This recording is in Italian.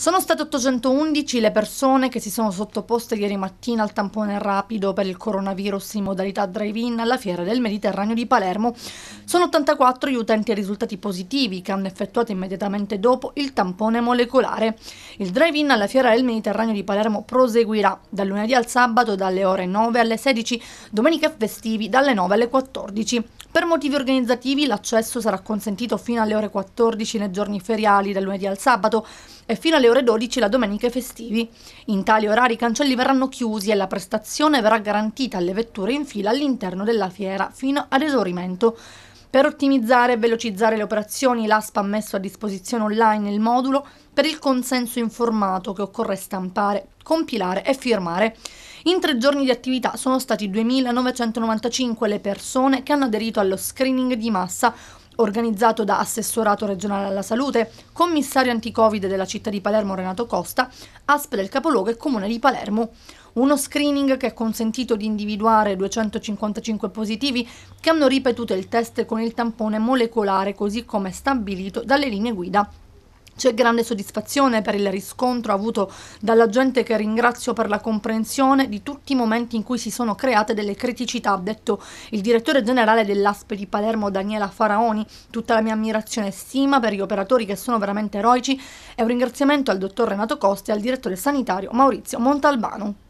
Sono state 811 le persone che si sono sottoposte ieri mattina al tampone rapido per il coronavirus in modalità drive-in alla Fiera del Mediterraneo di Palermo. Sono 84 gli utenti risultati positivi che hanno effettuato immediatamente dopo il tampone molecolare. Il drive-in alla Fiera del Mediterraneo di Palermo proseguirà dal lunedì al sabato dalle ore 9 alle 16, domenica festivi dalle 9 alle 14. Per motivi organizzativi l'accesso sarà consentito fino alle ore 14 nei giorni feriali dal lunedì al sabato e fino alle ore 12 la domenica e festivi. In tali orari i cancelli verranno chiusi e la prestazione verrà garantita alle vetture in fila all'interno della fiera fino ad esaurimento. Per ottimizzare e velocizzare le operazioni, l'ASPA ha messo a disposizione online il modulo per il consenso informato che occorre stampare, compilare e firmare. In tre giorni di attività sono stati 2.995 le persone che hanno aderito allo screening di massa organizzato da Assessorato regionale alla salute, commissario anticovid della città di Palermo Renato Costa, ASP del capoluogo e comune di Palermo. Uno screening che ha consentito di individuare 255 positivi che hanno ripetuto il test con il tampone molecolare così come stabilito dalle linee guida c'è grande soddisfazione per il riscontro avuto dalla gente che ringrazio per la comprensione di tutti i momenti in cui si sono create delle criticità, ha detto il direttore generale dell'ASP di Palermo Daniela Faraoni. Tutta la mia ammirazione e stima per gli operatori che sono veramente eroici e un ringraziamento al dottor Renato Costi e al direttore sanitario Maurizio Montalbano.